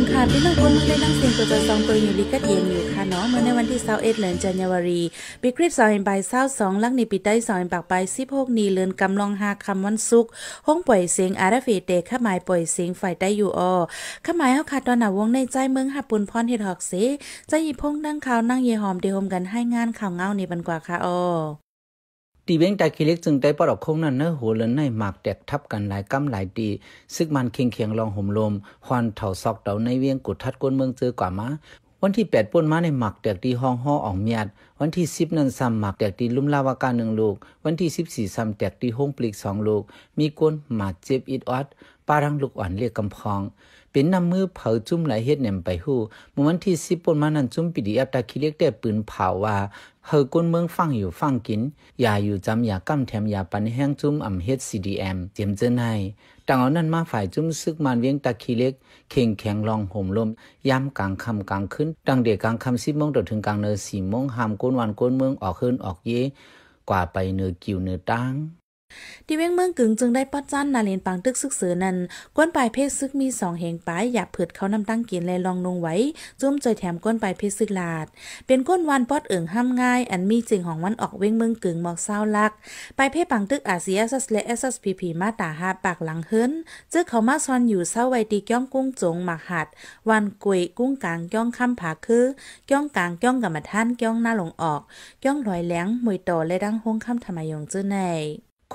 งค่าพี่นองคนเมืองได้นั่งเสียงตัวจะซองตัวอยู่ลิกัดเย็นอยู่ค่ะเนาะเมื่อในวันที่เสาร์เอ็ดเหลือนจันยวารีปีคริสซอยใบเศร้าสองลักในปีได้สองปากไปสิบหกนีเลือนกำลองหาคำวันซุกห้องป่วยเสียงอาราฟีเตข้าหมายป่วยเสียงฝ่ายได้อยู่ออข้าหมายเฮาขาดตอนหนาวงในใจเมืองหับปุนพรเฮ็ดหอกเสใจยีพงดังข่าวนั่งเย่หอมเดีหอมกันให้งานข่าวเงาในบันกว่าค่ะออตีเวงตาคีเล็กจึงได้ปลอกคงนั้นเนื้อหัวเลินในหมากแตกทับกันหลายกำหลายตีซึกมันเคียงเคียงลองห่มลม ควันเถาซอกเตาในเวียงกุดทัดก้นเมืองเจอกว่ามา วันที่แปดป่นมาในหมักแตกดีห้องห้ออ่องเมียดวันที่สิบนั้นซ้ำหมักแตกดีลุ่มลาวาการหนึ่งลูกวันที่สสิบี่ซ้ำแตกดีห้องปลีกสองลูกมีก้นหมาเจ็บอิดออดปารังลูกอ่อนเรียกกำพอง เป็นน้ำมือเผาจุ่มไหลเฮ็ดเหนมไปหู้เมื่อวันที่สิบป่นมานั้นจุ่มปีดีอัตตาคิเล็กแต่ปืนเผาว่าเฮอก้นเมืองฟังอยู่ฟังกิน อย่าอยู่จำอย่ากำแถมอย่าปันแห้งจุ้มอ่ำเฮ็ดซีดีเอ็มเจียมเจอหนต่างเอานั่นมาฝ่ายจุ้มซึกมันเวียงตะคีเล็ก เข่งแข็งลองห่มลมย้ำกลางคำกลางขึ้น ดังเด็กกลางคำสิบโมงถึงกลางเนอสี่โมงหามก้นวันก้นเมืองออกขึ้นออกเยกว่าไปเนอกิวเนอตั้งทีเว้งเมืองกึ่งจึงได้ป้อจันนาเลนปังตึกซึกเสือนั้นก้นปลายเพศซึกมีสองเหงปลายหยาบเผือดเขานำตั้งกินแลลองนงไว้จุ่มจอยแถมก้นปลายเพศซึกลาด เป็นก้นวันปอดเอิงห้ามง่ายอันมีจริงของวันออกเว้งเมืองกึ่งหมอกเศร้าลักปลายเพศปังตึกอาเซียัสและเอสัสพีพีมาตาหาปากหลังเฮิรนจึกเขามาซอนอยู่เศร้าไวตีก้องกุ้งจงหมักหัด วันกุยกุ้งกลางก้องข้ามผาคือก้องกลางก้องกับมาท่านก้องหน้าหลงออกก้องลอยแหลงมวยโตและดังห้องคำธรรมยงจื้อใน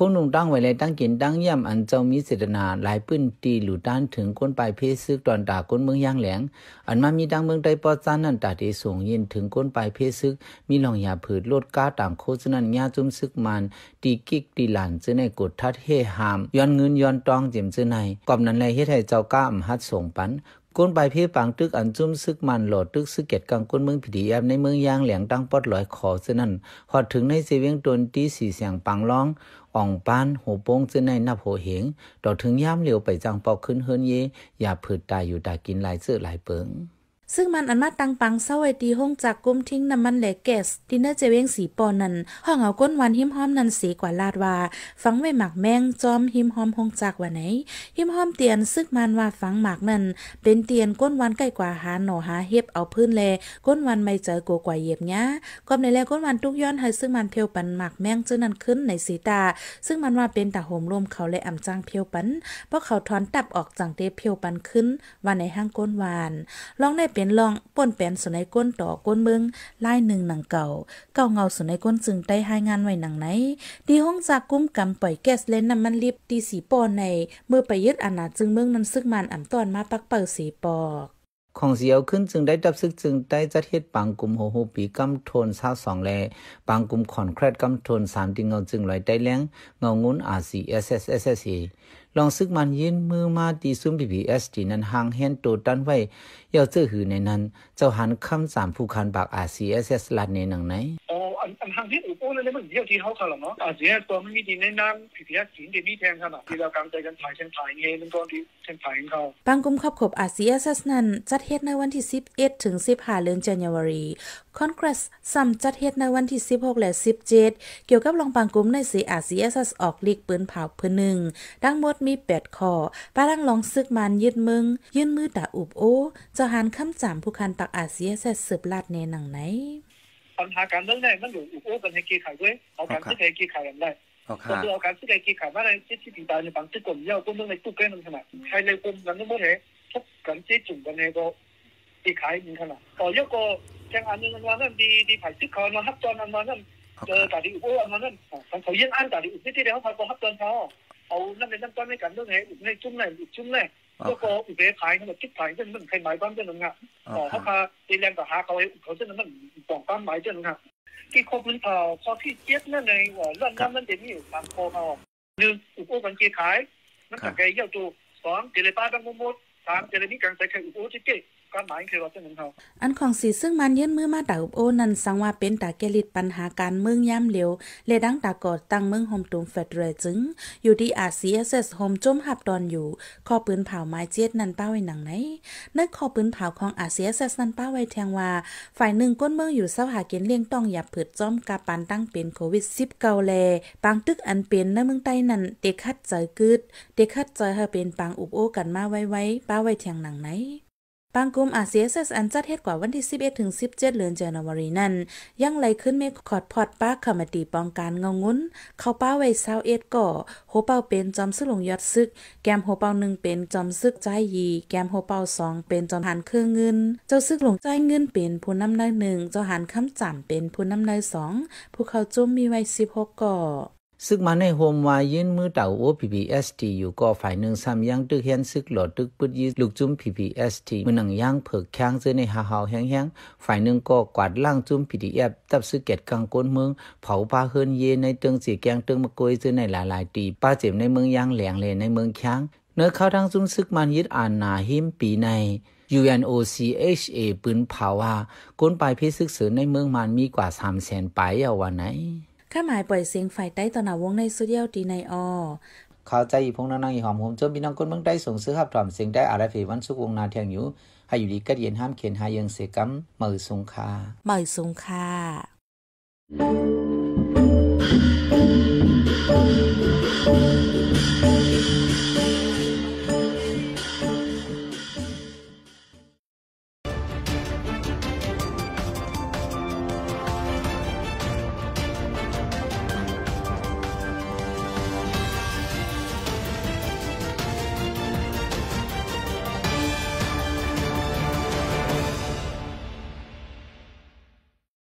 คนหนุ่งตั้งไว้เลยตั้งกินตั้งย่ำอันเจ้ามีเสตนาหลายปื้นตีหลุดด้านถึงก้นปลายเพศซึกตอนตาก้นเมืองย่างแหลงอันมามีดังเมืองใดปอซานนั่นตาเีส่งยินถึงก้นปลายเพศซึกมีหลองยาผืดลดก้าต่างโคสนันญาจุ้มซึกมันตีกิกตีหลันซจ้อในกดทัดเฮหามย้อนเงินย้อนตองเจียมซจ้อในกอบนั้นเลยเฮ็ดให้เจ้าก้ามฮัดส่งปันก้นใบเพ่ปังตึกอันจุ้มซึกมันหลอดตึกซึกเกตกกังก้นเมืองผีดีแอบในเมืองย่างแหลงตั้งปอดลอยขอเะนั่นหอดถึงในเสียงตนตีสีเสียงปังร้องอ่องปานโหโป้งเื้นในนับโหเหงดอกถึงย่ามเลียวไปจังปอกขึ้นเฮินเยอย่าผืดตายอยู่ตากินหลายเสื้อหลายเปิงซึ่งมันอันมาตังปังเศร้าไอตีห้องจากกุ้มทิ้งน้ำมันแหลกแก๊สดินเนอร์เจเวงสีปอนนันห้องเอาก้นวันหิมห้อมนันสีกว่าลาดว่าฟังไว้หมักแมงจอมหิมห้อมห้องจากว่าไหนหิมห้อมเตียนซึกมันว่าฟังหมักนั่นเป็นเตียนก้นวันใกล้กว่าหาหนอหาเฮ็บเอาพื้นแลก้นวันไม่เจอกัวกว่าเย็บเนี้ยก็ในแลก้นวันทุกย้อนให้ซึ่งมันเพียวปันหมักแมงจ้อนันขึ้นในสีตา ซึ่งมันว่าเป็นตาโฮมรวมเขาและอ่ำจ้างเพียวปันเพราะเขาถอนตับออกจังเตเพียวปันขึ้นว่าในห้างก้นวาน ลองได้เป็นล่องป้นแปนสุนในก้นต่อก้นเมืองไล่หนึ่งหนังเก่า เก่าเงาสุนในก้นจึงได้หายงานไว้หนังไหนดีห้องจากกุ้มกำปล่อยแก๊สเลนน้ำมันลิบตีสีปอนในเมื่อไปยึดอาณาจึงเมืองนั้นซึ่งมันอ่ำตอนมาปักเปิดสีปอกของเสียวขึ้นจึงได้ดับซึกจึงได้จัดเฮ็ดปังกลุ่มโหโหปีกำโทนซาสองแลปังกลุ่มขอนแครดกำโทนสามติงเงาจึงลอยได้แรงเงางุนอาซีเอสเอสเอสเอสลองซึกมันยินมือมาตีซุ้มพีพีเอสตีนั้นหางเฮนโตดันไว้เยาเจอหือในนั้น เจ้าหันคำสามผู้คันปากอาซีเอสเอสลัดในหนังไหน俺俺行天路过了，你们没有天好看了嘛？啊，现在说每天你那皮皮啊，钱的每天看嘛，比较讲在跟台前台呢，าด的前台เขาบางกลุ่มครอบครอาเซียสัสนั้น จัดเฮ็ดในวันที่ 11 ถึง 15เดือนกันยายนคอนเกรสซัมจัดเฮ็ดในวันที่ 16 และ 17 เกี่ยวกับรองบางกลุ่มในสีอาเซียซัสออกลีกปืนเผาเพื่อหนึ่ง ดังหมดมี 8ข้อปาลังลองซึกมันยึดมึง ยื่นมือตาอุบโอ จะหันคำจามผู้คันตักอาเซียซัสสืบลาดในหนังไหน盘下干冷呢，那就入感干内机台股，好干只台机台干内。好卡。好卡。都是好干只台机台，反正只只订单这防止供应，要供应内足够，那么什么？台内供应干都不得，只干个避开点可能。好，那个干行内干完呢，地排水口内 hấp chân 内干完呢，就打地安打地入这地内好怕做 hấp c h 好，好那内当真内呢？入中内，中内。这个有别牌，那个急牌，真能睇買翻真能啊！哦，嗰下你兩個下佢，佢真能能黃翻買真能啊！結果本頭ข้อที่เจ็ดนั่นเองว่าเรื่องนั้นนั่นเดี๋ยวนี้อ่บางคนเอาหนึ่งอุปกรณ์เกี่ยขายนั่นแกยี่ยวัวสองเจริญป้าตังมุมมุดสามเจริญนีการใส่แข่งอุปกรณ์เจ๊ก็อหมายคือว่าเป็นองเขาอันของสีซึ่งมันยื่นมือมาตาอุบโอนันสังว่าเป็นตาเกลิดปัญหาการเมืองย่ำเหลวเลดังตากอดตั้งเมืองโฮมตูมเฟดเรจึงอยู่ที่อาเซียเซสโฮมจมหับดอนอยู่ข้อปืนเผาไม้เจ็ดนันป้าไว้หนังไหนนักข้อปืนเผาของอาเซียเซสนันป้าไว้แทงว่า ฝ่ายหนึ่งก้นเมืองอยู่เสาหาเกณฑ์เลี่ยงต้องหยับผืดจอมกาปันตั้งเป็นโควิดสิบเกาแลปางตึกอันเป็นในเมืองใต้นั้นเด็กคัดใจกึดเด็กคัดใจเธอเป็นปางอุบโอกันมาไว้ไว้ป้าไว้แทงหนังไหนปางกลุ่มอาเซียเซสอันจัดเหตุกว่า วันที่11ถึง17เดือนเจนวารีนั้นยังไหลขึ้นเมฆขอดพอดป้าคมตีปองการเงางุ้นเข้าป้าไว้ซาวเอ็ดก่อ โหเป่าเป็นจอมสุลงยอดซึก แกมโหเป่าหนึ่งเป็นจอมซึกใจยีแกมโหเป่าสองเป็นจอมหันเครื่องเงิน เจ้าซึกหลงใจเงินเป็นผู้นำนายหนึ่งเจ้าหันคำจำเป็นผู้นำนายสองผู้เขาจุ้มมีไว้16ก่อซึกมาในโฮมวายินมือเต่าโอีพีเอสทีอยู่ก็ฝ่ายหนึ่งซ้ำยังตึกเฮียนซึกหลอดตึกปุดยีลูกจุ้มพพีเอสทีมือหนังยังเผือกแข้งเจอในหาหาวแห้งฝ่ายหนึ่งก็กวาดล่างจุ้มพีเอฟตับซึกเกตกลางก้นเมืองเผาปลาเฮินเยในเตืองสีแกงเตืองมะกวยเจอในหลายหลายตีป้าเจ็บในเมืองยังแหลงเลในเมืองแข้งเนื้อข้าวทางจุ้มซึกมันยึดอ่านนาหิมปีใน UNOCHA ปืนเผาว่า ก้นปลายพิซึกเสือในเมืองมันมีกว่าสามแสนปลายเอาวันไหนข้าหมายปล่อยเสียงไฟใต้ตอนหนาวงในสุดเดียวตีในอข้าใจอีพงนางนางอีหอมหอมเจนพี่น้องคนเมืองใต้ส่งซื้อขับถอมเสียงได้อะไรฝีวันสุกวงนาเทียงอยู่ให้อยู่ดีก็เย็นห้ามเขียนหายังเสกัมมือสงคาเมือสงคา